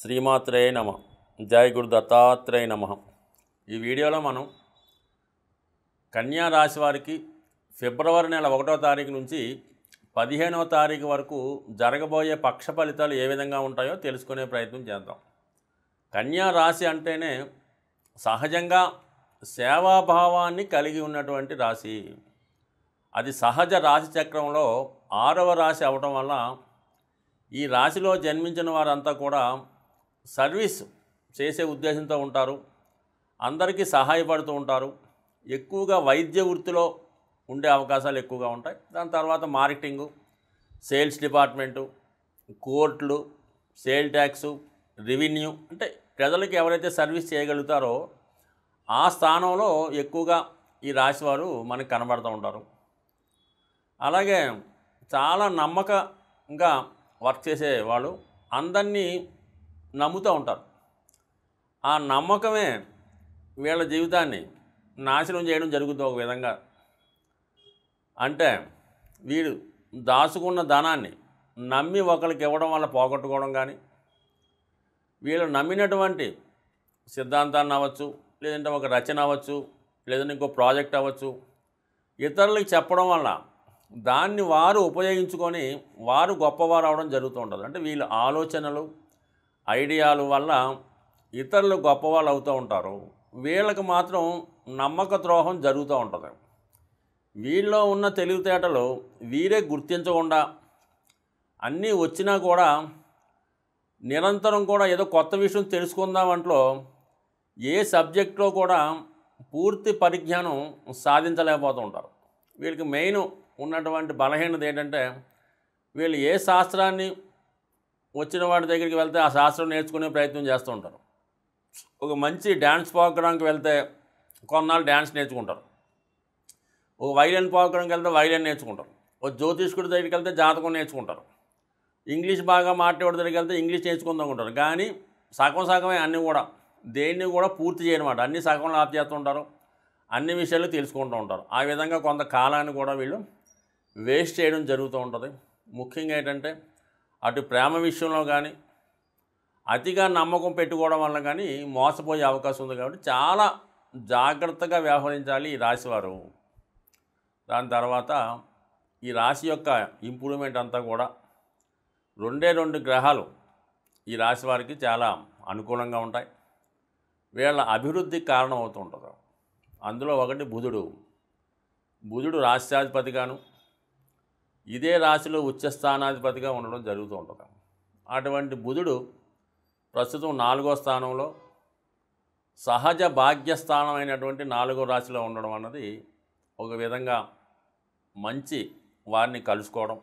శ్రీమాత్రేయ నమ జయ గురు దత్తాత్రేయ నమ ఈ వీడియోలో మనం కన్యా రాశి వారికి ఫిబ్రవరి నెల ఒకటో తారీఖు నుంచి పదిహేనవ తారీఖు వరకు జరగబోయే పక్ష ఫలితాలు ఏ విధంగా ఉంటాయో తెలుసుకునే ప్రయత్నం చేద్దాం కన్యా రాశి అంటేనే సహజంగా సేవాభావాన్ని కలిగి ఉన్నటువంటి రాశి అది సహజ రాశి చక్రంలో ఆరవ రాశి అవటం వల్ల ఈ రాశిలో జన్మించిన వారంతా కూడా సర్వీస్ చేసే ఉద్దేశంతో ఉంటారు అందరికీ సహాయపడుతూ ఉంటారు ఎక్కువగా వైద్య వృత్తిలో ఉండే అవకాశాలు ఎక్కువగా ఉంటాయి దాని తర్వాత మార్కెటింగు సేల్స్ డిపార్ట్మెంటు కోర్టులు సేల్ ట్యాక్స్ రెవెన్యూ అంటే ప్రజలకు ఎవరైతే సర్వీస్ చేయగలుగుతారో ఆ స్థానంలో ఎక్కువగా ఈ రాశి వారు మనకు కనబడుతూ ఉంటారు అలాగే చాలా నమ్మకంగా వర్క్ చేసే వాళ్ళు అందరినీ నమ్ముతూ ఉంటారు ఆ నమ్మకమే వీళ్ళ జీవితాన్ని నాశనం చేయడం జరుగుతుంది ఒక విధంగా అంటే వీడు దాచుకున్న ధనాన్ని నమ్మి ఒకరికి ఇవ్వడం వల్ల పోగొట్టుకోవడం కానీ వీళ్ళు నమ్మినటువంటి సిద్ధాంతాన్ని అవ్వచ్చు లేదంటే ఒక రచన అవ్వచ్చు లేదంటే ఇంకో ప్రాజెక్ట్ అవ్వచ్చు ఇతరులకు చెప్పడం వల్ల దాన్ని వారు ఉపయోగించుకొని వారు గొప్పవారు అవడం జరుగుతూ ఉంటుంది అంటే వీళ్ళ ఆలోచనలు ఐడియాలు వల్ల ఇతరులు గొప్పవాళ్ళు అవుతూ ఉంటారు వీళ్ళకి మాత్రం నమ్మక ద్రోహం జరుగుతూ ఉంటుంది వీళ్ళలో ఉన్న తెలివితేటలు వీరే గుర్తించకుండా అన్నీ వచ్చినా కూడా నిరంతరం కూడా ఏదో కొత్త విషయం తెలుసుకుందామంట్లో ఏ సబ్జెక్ట్లో కూడా పూర్తి పరిజ్ఞానం సాధించలేకపోతూ ఉంటారు వీళ్ళకి మెయిన్ ఉన్నటువంటి బలహీనత ఏంటంటే వీళ్ళు ఏ శాస్త్రాన్ని వచ్చిన వాడి దగ్గరికి వెళ్తే ఆ శాస్త్రం నేర్చుకునే ప్రయత్నం చేస్తూ ఉంటారు ఒక మంచి డ్యాన్స్ ప్రోగ్రాంకి వెళ్తే కొన్నాళ్ళు డ్యాన్స్ నేర్చుకుంటారు ఒక వైలిన్ ప్రోగ్రాంకి వెళ్తే వైలెన్ నేర్చుకుంటారు ఒక జ్యోతిష్కుడి దగ్గరికి వెళ్తే జాతకం నేర్చుకుంటారు ఇంగ్లీష్ బాగా మాట్లాడే దగ్గరికి వెళ్తే ఇంగ్లీష్ నేర్చుకుందాం ఉంటారు కానీ సగం సగమే అన్నీ కూడా దేన్ని కూడా పూర్తి చేయనమాట అన్ని సగంలో ఆఫ్ చేస్తుంటారు అన్ని విషయాలు తెలుసుకుంటూ ఉంటారు ఆ విధంగా కొంత కాలాన్ని కూడా వీళ్ళు వేస్ట్ చేయడం జరుగుతూ ఉంటుంది ముఖ్యంగా ఏంటంటే అటు ప్రేమ విషయంలో కానీ అతిగా నమ్మకం పెట్టుకోవడం వల్ల కానీ మోసపోయే అవకాశం ఉంది కాబట్టి చాలా జాగ్రత్తగా వ్యవహరించాలి ఈ రాశివారు దాని తర్వాత ఈ రాశి యొక్క ఇంప్రూవ్మెంట్ అంతా కూడా రెండే రెండు గ్రహాలు ఈ రాశి వారికి చాలా అనుకూలంగా ఉంటాయి వీళ్ళ అభివృద్ధికి కారణం అవుతుంటుంది అందులో ఒకటి బుధుడు బుధుడు రాష్ట్రాధిపతిగాను ఇదే రాశిలో స్థానాధిపతిగా ఉండడం జరుగుతూ ఉంటుంది అటువంటి బుధుడు ప్రస్తుతం నాలుగో స్థానంలో సహజ అయినటువంటి నాలుగో రాశిలో ఉండడం అన్నది ఒక విధంగా మంచి వారిని కలుసుకోవడం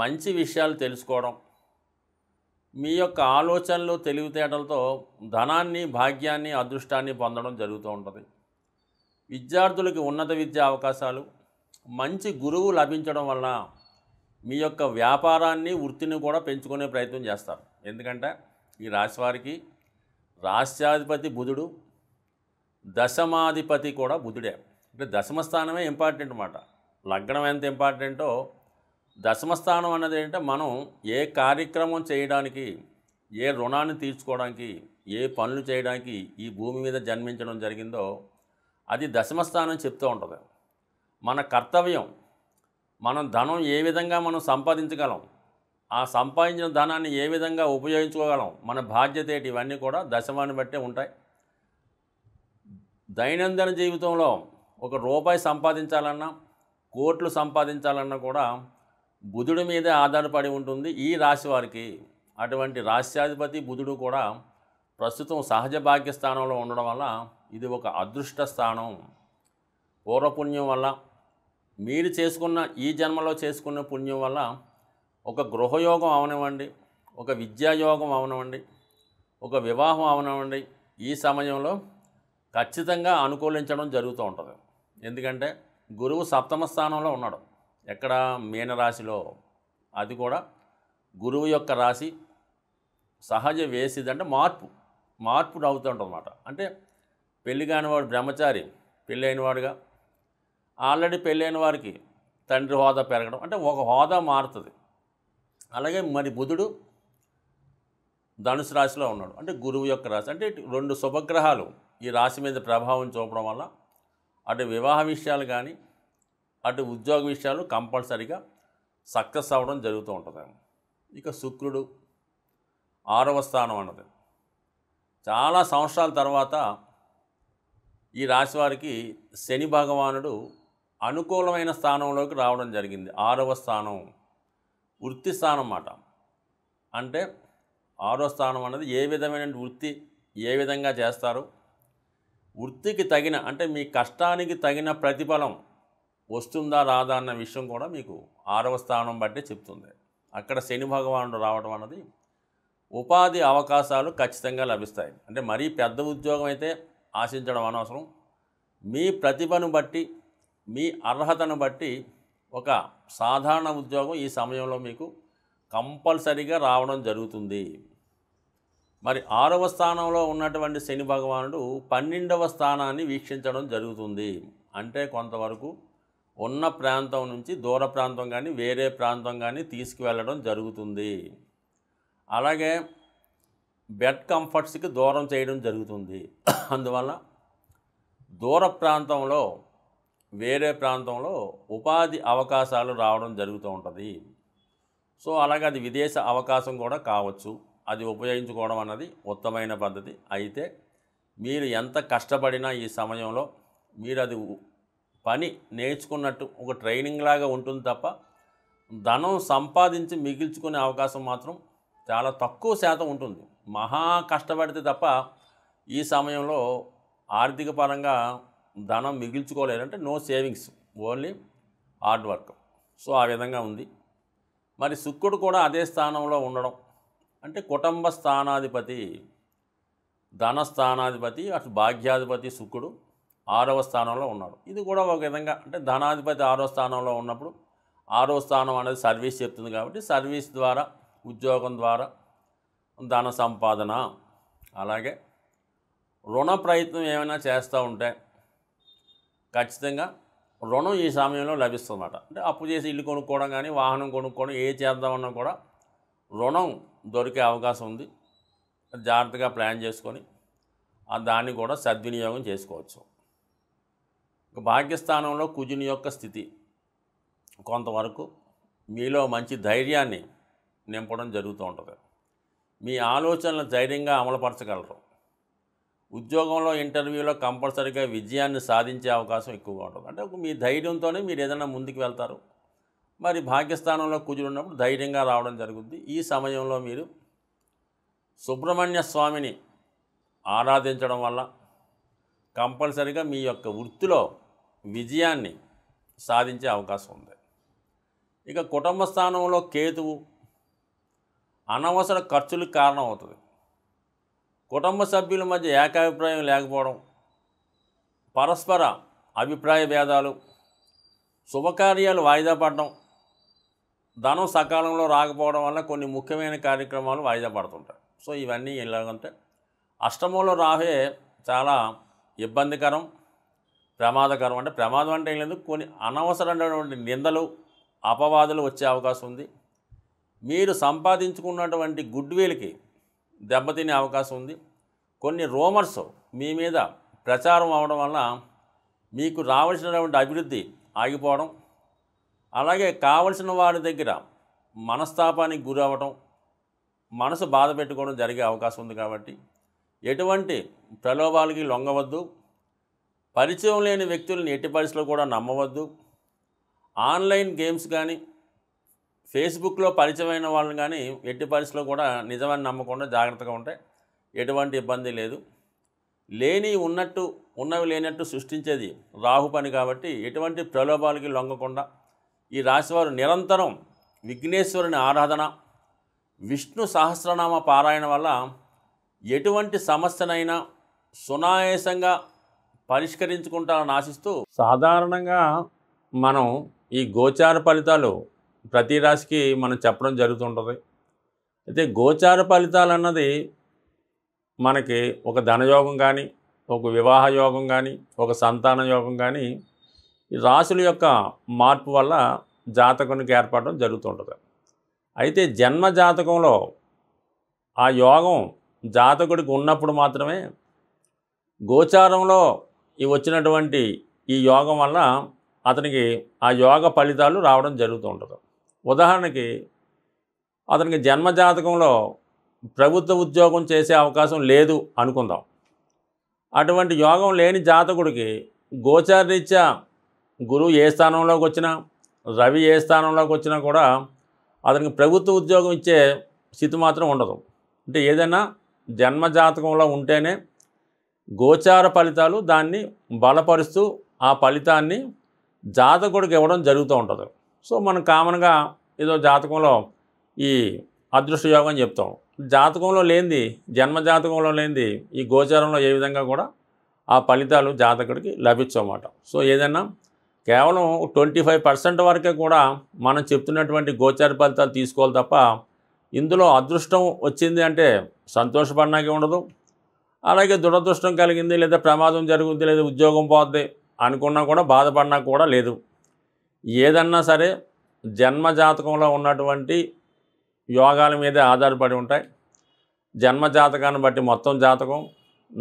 మంచి విషయాలు తెలుసుకోవడం మీ యొక్క ఆలోచనలు తెలివితేటలతో ధనాన్ని భాగ్యాన్ని అదృష్టాన్ని పొందడం జరుగుతూ ఉంటుంది విద్యార్థులకి ఉన్నత విద్యా అవకాశాలు మంచి గురువు లభించడం వల్ల మీ యొక్క వ్యాపారాన్ని వృత్తిని కూడా పెంచుకునే ప్రయత్నం చేస్తారు ఎందుకంటే ఈ రాశి వారికి రాష్ట్రాధిపతి బుధుడు దశమాధిపతి కూడా బుధుడే అంటే దశమ స్థానమే ఇంపార్టెంట్ అన్నమాట లగ్నం ఎంత ఇంపార్టెంటో దశమస్థానం అన్నది ఏంటంటే మనం ఏ కార్యక్రమం చేయడానికి ఏ రుణాన్ని తీర్చుకోవడానికి ఏ పనులు చేయడానికి ఈ భూమి మీద జన్మించడం జరిగిందో అది దశమ స్థానం చెప్తూ ఉంటుంది మన కర్తవ్యం మనం ధనం ఏ విధంగా మనం సంపాదించగలం ఆ సంపాదించిన ధనాన్ని ఏ విధంగా ఉపయోగించుకోగలం మన బాధ్యత ఏంటి ఇవన్నీ కూడా దశమాన్ని బట్టే ఉంటాయి దైనందిన జీవితంలో ఒక రూపాయి సంపాదించాలన్నా కోట్లు సంపాదించాలన్నా కూడా బుధుడి మీదే ఆధారపడి ఉంటుంది ఈ రాశి వారికి అటువంటి రాశ్యాధిపతి బుధుడు కూడా ప్రస్తుతం సహజ భాగ్య స్థానంలో ఉండడం వల్ల ఇది ఒక అదృష్ట స్థానం పూర్వపుణ్యం వల్ల మీరు చేసుకున్న ఈ జన్మలో చేసుకున్న పుణ్యం వల్ల ఒక గృహయోగం అవనివ్వండి ఒక విద్యాయోగం అవనివ్వండి ఒక వివాహం అవనివ్వండి ఈ సమయంలో ఖచ్చితంగా అనుకూలించడం జరుగుతూ ఉంటుంది ఎందుకంటే గురువు సప్తమ స్థానంలో ఉన్నాడు ఎక్కడ మీనరాశిలో అది కూడా గురువు యొక్క రాశి సహజ వేసిది అంటే మార్పు మార్పు అవుతుంటుందన్నమాట అంటే పెళ్ళి కానివాడు బ్రహ్మచారి పెళ్ళి అయినవాడుగా ఆల్రెడీ పెళ్ళైన వారికి తండ్రి హోదా పెరగడం అంటే ఒక హోదా మారుతుంది అలాగే మరి బుధుడు ధనుసు రాశిలో ఉన్నాడు అంటే గురువు యొక్క రాశి అంటే రెండు శుభగ్రహాలు ఈ రాశి మీద ప్రభావం చూపడం వల్ల అటు వివాహ విషయాలు కానీ అటు ఉద్యోగ విషయాలు కంపల్సరీగా సక్సెస్ అవ్వడం జరుగుతూ ఉంటుంది ఇక శుక్రుడు ఆరవ స్థానం అన్నది చాలా సంవత్సరాల తర్వాత ఈ రాశి వారికి శని భగవానుడు అనుకూలమైన స్థానంలోకి రావడం జరిగింది ఆరవ స్థానం వృత్తి స్థానం అన్నమాట అంటే ఆరో స్థానం అన్నది ఏ విధమైన వృత్తి ఏ విధంగా చేస్తారు వృత్తికి తగిన అంటే మీ కష్టానికి తగిన ప్రతిఫలం వస్తుందా రాదా అన్న విషయం కూడా మీకు ఆరవ స్థానం బట్టే చెప్తుంది అక్కడ శని భగవానుడు రావడం అన్నది ఉపాధి అవకాశాలు ఖచ్చితంగా లభిస్తాయి అంటే మరీ పెద్ద ఉద్యోగం అయితే ఆశించడం అనవసరం మీ ప్రతిభను బట్టి మీ అర్హతను బట్టి ఒక సాధారణ ఉద్యోగం ఈ సమయంలో మీకు కంపల్సరీగా రావడం జరుగుతుంది మరి ఆరవ స్థానంలో ఉన్నటువంటి శని భగవానుడు పన్నెండవ స్థానాన్ని వీక్షించడం జరుగుతుంది అంటే కొంతవరకు ఉన్న ప్రాంతం నుంచి దూర ప్రాంతం కానీ వేరే ప్రాంతం కానీ తీసుకువెళ్ళడం జరుగుతుంది అలాగే బెడ్ కంఫర్ట్స్కి దూరం చేయడం జరుగుతుంది అందువల్ల దూర ప్రాంతంలో వేరే ప్రాంతంలో ఉపాధి అవకాశాలు రావడం జరుగుతూ ఉంటుంది సో అలాగే అది విదేశ అవకాశం కూడా కావచ్చు అది ఉపయోగించుకోవడం అన్నది ఉత్తమైన పద్ధతి అయితే మీరు ఎంత కష్టపడినా ఈ సమయంలో మీరు అది పని నేర్చుకున్నట్టు ఒక ట్రైనింగ్ లాగా ఉంటుంది తప్ప ధనం సంపాదించి మిగిల్చుకునే అవకాశం మాత్రం చాలా తక్కువ శాతం ఉంటుంది మహా కష్టపడితే తప్ప ఈ సమయంలో ఆర్థిక పరంగా ధనం మిగిల్చుకోలేరంటే no savings only hard work so ఆ విధంగా ఉంది మరి శుక్రుడు కూడా అదే స్థానంలో ఉండడం అంటే కుటుంబ స్థానాధిపతి ధన స్థానాధిపతి అటు భాగ్యాధిపతి శుక్రుడు ఆరవ స్థానంలో ఉన్నాడు ఇది కూడా ఒక విధంగా అంటే ధనాధిపతి ఆరో స్థానంలో ఉన్నప్పుడు ఆరో స్థానం అనేది సర్వీస్ చెప్తుంది కాబట్టి సర్వీస్ ద్వారా ఉద్యోగం ద్వారా ధన సంపాదన అలాగే రుణ ప్రయత్నం ఏమైనా చేస్తూ ఉంటే ఖచ్చితంగా రుణం ఈ సమయంలో లభిస్తుందన్నమాట అంటే అప్పు చేసి ఇల్లు కొనుక్కోవడం కానీ వాహనం కొనుక్కోవడం ఏ చేద్దామన్నా కూడా రుణం దొరికే అవకాశం ఉంది జాగ్రత్తగా ప్లాన్ చేసుకొని దాన్ని కూడా సద్వినియోగం చేసుకోవచ్చు భాగ్యస్థానంలో కుజుని యొక్క స్థితి కొంతవరకు మీలో మంచి ధైర్యాన్ని నింపడం జరుగుతూ ఉంటుంది మీ ఆలోచనలు ధైర్యంగా అమలుపరచగలరు ఉద్యోగంలో ఇంటర్వ్యూలో కంపల్సరీగా విజయాన్ని సాధించే అవకాశం ఎక్కువగా ఉంటుంది అంటే మీ ధైర్యంతోనే మీరు ఏదైనా ముందుకు వెళ్తారు మరి భాగ్యస్థానంలో ఉన్నప్పుడు ధైర్యంగా రావడం జరుగుద్ది ఈ సమయంలో మీరు సుబ్రహ్మణ్య స్వామిని ఆరాధించడం వల్ల కంపల్సరీగా మీ యొక్క వృత్తిలో విజయాన్ని సాధించే అవకాశం ఉంది ఇక కుటుంబ స్థానంలో కేతువు అనవసర ఖర్చులకు కారణమవుతుంది కుటుంబ సభ్యుల మధ్య ఏకాభిప్రాయం లేకపోవడం పరస్పర అభిప్రాయ భేదాలు శుభకార్యాలు వాయిదా పడడం ధనం సకాలంలో రాకపోవడం వల్ల కొన్ని ముఖ్యమైన కార్యక్రమాలు వాయిదా పడుతుంటాయి సో ఇవన్నీ ఎలాగంటే అష్టమంలో రాహే చాలా ఇబ్బందికరం ప్రమాదకరం అంటే ప్రమాదం అంటే ఏం లేదు కొన్ని అనవసరమైనటువంటి నిందలు అపవాదులు వచ్చే అవకాశం ఉంది మీరు సంపాదించుకున్నటువంటి గుడ్విల్కి దెబ్బతినే అవకాశం ఉంది కొన్ని రూమర్స్ మీ మీద ప్రచారం అవడం వలన మీకు రావాల్సినటువంటి అభివృద్ధి ఆగిపోవడం అలాగే కావలసిన వారి దగ్గర మనస్తాపానికి గురవడం మనసు బాధ పెట్టుకోవడం జరిగే అవకాశం ఉంది కాబట్టి ఎటువంటి ప్రలోభాలకి లొంగవద్దు పరిచయం లేని వ్యక్తులను ఎట్టి పరిస్థితులు కూడా నమ్మవద్దు ఆన్లైన్ గేమ్స్ కానీ ఫేస్బుక్లో పరిచయమైన వాళ్ళని కానీ ఎట్టి పరిస్థితిలో కూడా నిజమని నమ్మకుండా జాగ్రత్తగా ఉంటాయి ఎటువంటి ఇబ్బంది లేదు లేని ఉన్నట్టు ఉన్నవి లేనట్టు సృష్టించేది రాహు పని కాబట్టి ఎటువంటి ప్రలోభాలకి లొంగకుండా ఈ రాశివారు నిరంతరం విఘ్నేశ్వరుని ఆరాధన విష్ణు సహస్రనామ పారాయణ వల్ల ఎటువంటి సమస్యనైనా సునాయాసంగా పరిష్కరించుకుంటారని ఆశిస్తూ సాధారణంగా మనం ఈ గోచార ఫలితాలు ప్రతి రాశికి మనం చెప్పడం జరుగుతుంటుంది అయితే గోచార ఫలితాలు అన్నది మనకి ఒక ధనయోగం కానీ ఒక వివాహ యోగం కానీ ఒక సంతాన యోగం కానీ ఈ రాశుల యొక్క మార్పు వల్ల జాతకునికి ఏర్పడడం జరుగుతుంటుంది అయితే జన్మ జాతకంలో ఆ యోగం జాతకుడికి ఉన్నప్పుడు మాత్రమే గోచారంలో ఈ వచ్చినటువంటి ఈ యోగం వల్ల అతనికి ఆ యోగ ఫలితాలు రావడం జరుగుతూ ఉంటుంది ఉదాహరణకి అతనికి జన్మజాతకంలో ప్రభుత్వ ఉద్యోగం చేసే అవకాశం లేదు అనుకుందాం అటువంటి యోగం లేని జాతకుడికి గోచారరీత్యా గురువు ఏ స్థానంలోకి వచ్చినా రవి ఏ స్థానంలోకి వచ్చినా కూడా అతనికి ప్రభుత్వ ఉద్యోగం ఇచ్చే స్థితి మాత్రం ఉండదు అంటే ఏదైనా జన్మజాతకంలో ఉంటేనే గోచార ఫలితాలు దాన్ని బలపరుస్తూ ఆ ఫలితాన్ని జాతకుడికి ఇవ్వడం జరుగుతూ ఉంటుంది సో మనం కామన్గా ఏదో జాతకంలో ఈ అదృష్ట యోగం చెప్తాం జాతకంలో లేనిది జన్మ జాతకంలో లేనిది ఈ గోచారంలో ఏ విధంగా కూడా ఆ ఫలితాలు జాతకుడికి లభించమాట సో ఏదైనా కేవలం ట్వంటీ ఫైవ్ పర్సెంట్ వరకే కూడా మనం చెప్తున్నటువంటి గోచార ఫలితాలు తీసుకోవాలి తప్ప ఇందులో అదృష్టం వచ్చింది అంటే సంతోషపడినాకే ఉండదు అలాగే దురదృష్టం కలిగింది లేదా ప్రమాదం జరుగుద్ది లేదా ఉద్యోగం పోద్ది అనుకున్నా కూడా బాధపడినా కూడా లేదు ఏదన్నా సరే జన్మజాతకంలో ఉన్నటువంటి యోగాల మీదే ఆధారపడి ఉంటాయి జన్మజాతకాన్ని బట్టి మొత్తం జాతకం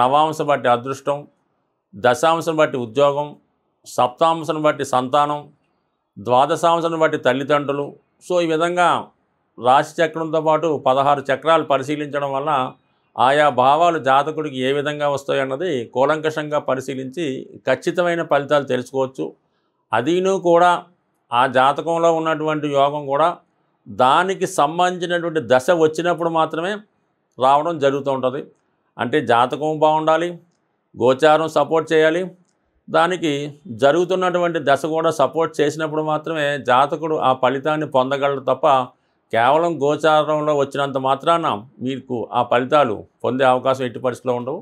నవాంశం బట్టి అదృష్టం దశాంశం బట్టి ఉద్యోగం సప్తాంశం బట్టి సంతానం ద్వాదశాంశం బట్టి తల్లిదండ్రులు సో ఈ విధంగా రాశి చక్రంతో పాటు పదహారు చక్రాలు పరిశీలించడం వల్ల ఆయా భావాలు జాతకుడికి ఏ విధంగా వస్తాయన్నది కూలంకషంగా పరిశీలించి ఖచ్చితమైన ఫలితాలు తెలుసుకోవచ్చు అదీను కూడా ఆ జాతకంలో ఉన్నటువంటి యోగం కూడా దానికి సంబంధించినటువంటి దశ వచ్చినప్పుడు మాత్రమే రావడం జరుగుతూ ఉంటుంది అంటే జాతకం బాగుండాలి గోచారం సపోర్ట్ చేయాలి దానికి జరుగుతున్నటువంటి దశ కూడా సపోర్ట్ చేసినప్పుడు మాత్రమే జాతకుడు ఆ ఫలితాన్ని పొందగలడు తప్ప కేవలం గోచారంలో వచ్చినంత మాత్రాన మీకు ఆ ఫలితాలు పొందే అవకాశం ఎట్టి పరిస్థితిలో ఉండవు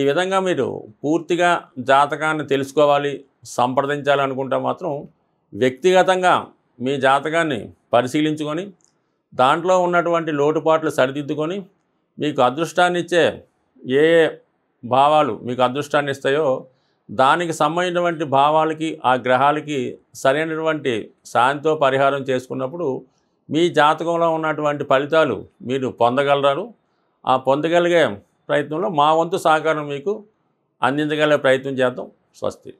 ఈ విధంగా మీరు పూర్తిగా జాతకాన్ని తెలుసుకోవాలి సంప్రదించాలనుకుంటే మాత్రం వ్యక్తిగతంగా మీ జాతకాన్ని పరిశీలించుకొని దాంట్లో ఉన్నటువంటి లోటుపాట్లు సరిదిద్దుకొని మీకు అదృష్టాన్ని ఇచ్చే ఏ భావాలు మీకు అదృష్టాన్ని ఇస్తాయో దానికి సంబంధించినటువంటి భావాలకి ఆ గ్రహాలకి సరైనటువంటి శాంతితో పరిహారం చేసుకున్నప్పుడు మీ జాతకంలో ఉన్నటువంటి ఫలితాలు మీరు పొందగలరారు ఆ పొందగలిగే ప్రయత్నంలో మా వంతు సహకారం మీకు అందించగలిగే ప్రయత్నం చేద్దాం స్వస్తి